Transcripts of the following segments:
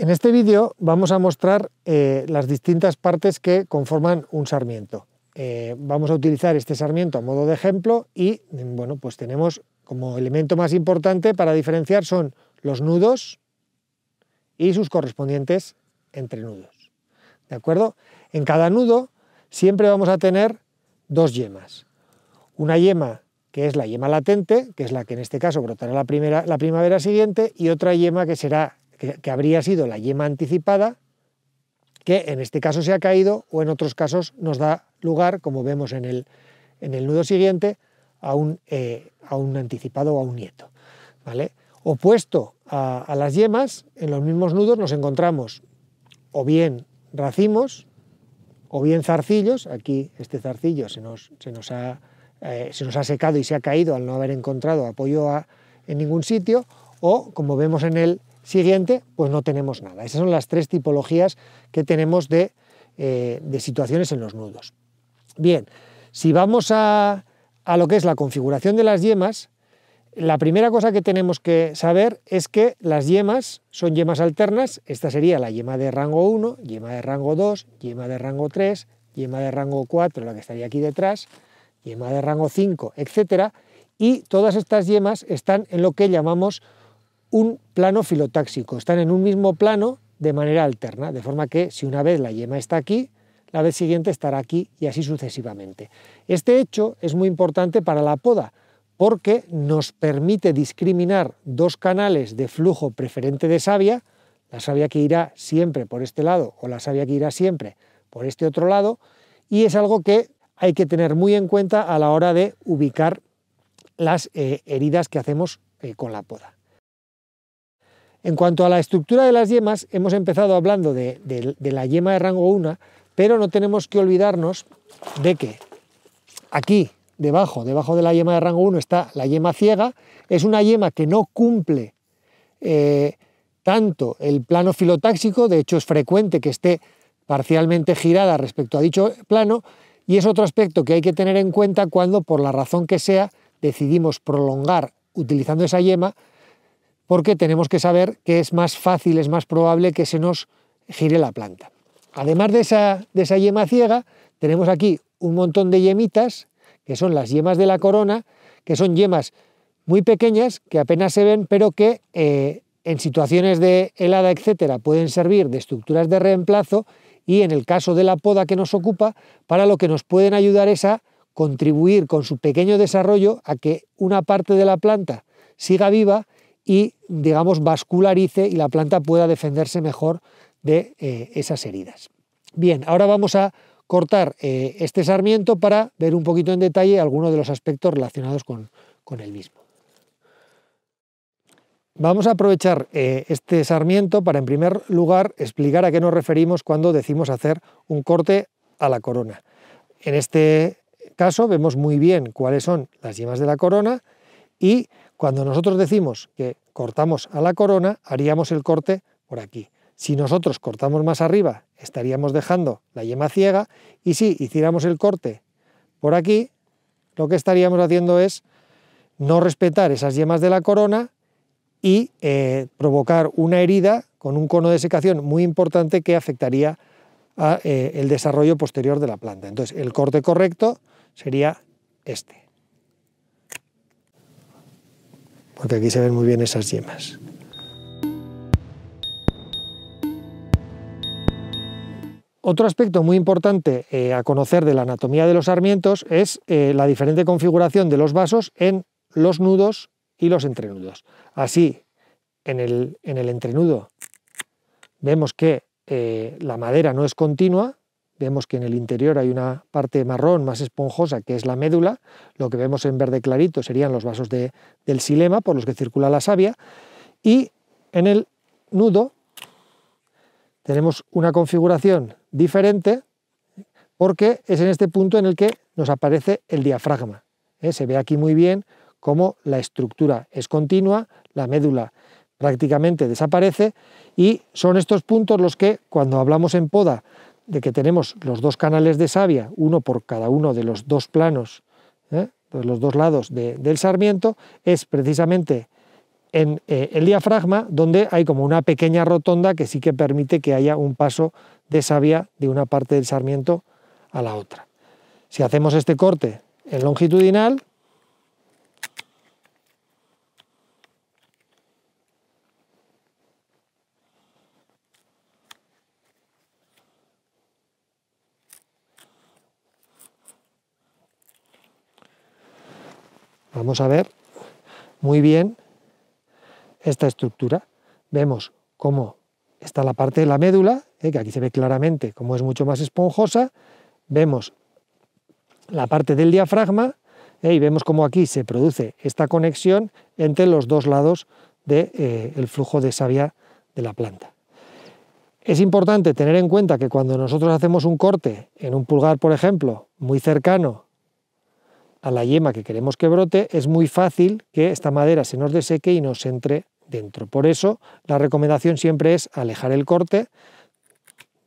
En este vídeo vamos a mostrar eh, las distintas partes que conforman un sarmiento. Eh, vamos a utilizar este sarmiento a modo de ejemplo y bueno, pues tenemos como elemento más importante para diferenciar son los nudos y sus correspondientes entrenudos. ¿De acuerdo? En cada nudo siempre vamos a tener dos yemas. Una yema que es la yema latente, que es la que en este caso brotará la, primera, la primavera siguiente, y otra yema que será que, habría sido la yema anticipada, que en este caso se ha caído o en otros casos nos da lugar, como vemos en el, en el nudo siguiente, a un, eh, a un anticipado o a un nieto. ¿vale? Opuesto a, las yemas, en los mismos nudos nos encontramos o bien racimos o bien zarcillos. Aquí este zarcillo se nos, se nos, ha, eh, se nos ha secado y se ha caído al no haber encontrado apoyo en ningún sitio. O, como vemos en el siguiente, pues no tenemos nada. Esas son las tres tipologías que tenemos eh, de, situaciones en los nudos. Bien, si vamos a, a lo que es la configuración de las yemas, la primera cosa que tenemos que saber es que las yemas son yemas alternas. Esta sería la yema de rango 1, yema de rango 2, yema de rango 3, yema de rango 4, la que estaría aquí detrás, yema de rango 5, etc. Y todas estas yemas están en lo que llamamos un plano filotáxico, están en un mismo plano de manera alterna, de forma que si una vez la yema está aquí, la vez siguiente estará aquí y así sucesivamente. Este hecho es muy importante para la poda porque nos permite discriminar dos canales de flujo preferente de savia, la savia que irá siempre por este lado o la savia que irá siempre por este otro lado, y es algo que hay que tener muy en cuenta a la hora de ubicar las eh, heridas que hacemos eh, con la poda. En cuanto a la estructura de las yemas, hemos empezado hablando de, la yema de rango 1, pero no tenemos que olvidarnos de que aquí, debajo, debajo de la yema de rango 1 está la yema ciega, es una yema que no cumple eh, tanto el plano filotáxico, de hecho es frecuente que esté parcialmente girada respecto a dicho plano, y es otro aspecto que hay que tener en cuenta cuando, por la razón que sea, decidimos prolongar utilizando esa yema porque tenemos que saber que es más fácil, es más probable que se nos gire la planta. Además de esa, yema ciega, tenemos aquí un montón de yemitas, que son las yemas de la corona, que son yemas muy pequeñas, que apenas se ven, pero que eh, en situaciones de helada, etcétera, pueden servir de estructuras de reemplazo y en el caso de la poda que nos ocupa, para lo que nos pueden ayudar es a contribuir con su pequeño desarrollo a que una parte de la planta siga viva y, digamos, vascularice y la planta pueda defenderse mejor de eh, esas heridas. Bien, ahora vamos a cortar eh, este sarmiento para ver un poquito en detalle algunos de los aspectos relacionados con, el mismo. Vamos a aprovechar eh, este sarmiento para, en primer lugar, explicar a qué nos referimos cuando decimos hacer un corte a la corona. En este caso vemos muy bien cuáles son las yemas de la corona y cuando nosotros decimos que cortamos a la corona, haríamos el corte por aquí. Si nosotros cortamos más arriba, estaríamos dejando la yema ciega y si hiciéramos el corte por aquí, lo que estaríamos haciendo es no respetar esas yemas de la corona y eh, provocar una herida con un cono de secación muy importante que afectaría al eh, desarrollo posterior de la planta. Entonces, el corte correcto sería este. porque aquí se ven muy bien esas yemas. Otro aspecto muy importante eh, a conocer de la anatomía de los sarmientos es eh, la diferente configuración de los vasos en los nudos y los entrenudos. Así, en el, entrenudo vemos que eh, la madera no es continua, Vemos que en el interior hay una parte marrón más esponjosa que es la médula. Lo que vemos en verde clarito serían los vasos del silema por los que circula la savia. Y en el nudo tenemos una configuración diferente porque es en este punto en el que nos aparece el diafragma. ¿eh? Se ve aquí muy bien cómo la estructura es continua, la médula prácticamente desaparece y son estos puntos los que cuando hablamos en poda de que tenemos los dos canales de savia, uno por cada uno de los dos planos, ¿eh? los dos lados del sarmiento, es precisamente en eh, el diafragma, donde hay como una pequeña rotonda que sí que permite que haya un paso de savia de una parte del sarmiento a la otra. Si hacemos este corte en longitudinal, vamos a ver muy bien esta estructura. Vemos cómo está la parte de la médula, eh, que aquí se ve claramente cómo es mucho más esponjosa. Vemos la parte del diafragma eh, y vemos cómo aquí se produce esta conexión entre los dos lados del eh, flujo de savia de la planta. Es importante tener en cuenta que cuando nosotros hacemos un corte en un pulgar, por ejemplo, muy cercano a la yema que queremos que brote, es muy fácil que esta madera se nos deseque y nos entre dentro. Por eso la recomendación siempre es alejar el corte,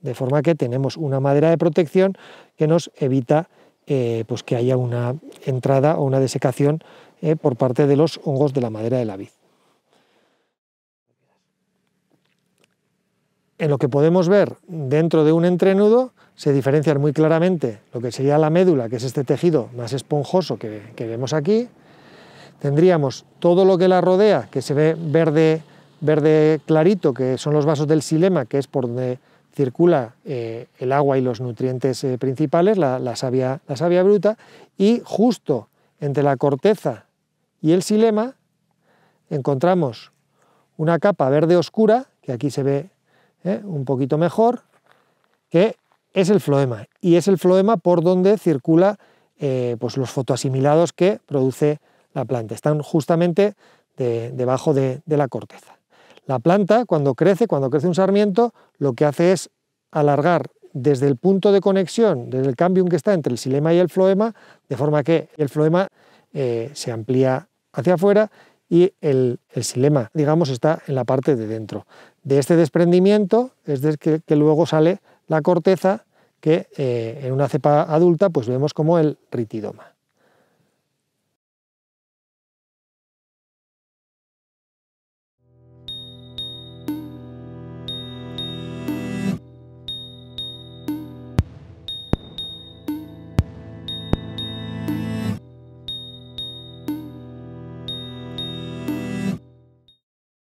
de forma que tenemos una madera de protección que nos evita eh, pues que haya una entrada o una desecación eh, por parte de los hongos de la madera de la vid. en lo que podemos ver dentro de un entrenudo se diferencian muy claramente lo que sería la médula, que es este tejido más esponjoso que, vemos aquí. Tendríamos todo lo que la rodea, que se ve verde, verde clarito, que son los vasos del silema, que es por donde circula eh, el agua y los nutrientes eh, principales, la, la, savia, la savia bruta, y justo entre la corteza y el silema encontramos una capa verde oscura, que aquí se ve ¿eh? un poquito mejor, que es el floema. Y es el floema por donde circula eh, pues los fotoasimilados que produce la planta. Están justamente debajo de, la corteza. La planta, cuando crece, cuando crece un sarmiento, lo que hace es alargar desde el punto de conexión, desde el cambium que está entre el silema y el floema, de forma que el floema eh, se amplía hacia afuera y el, el, silema, digamos, está en la parte de dentro. De este desprendimiento es de que, luego sale la corteza que eh, en una cepa adulta pues vemos como el ritidoma.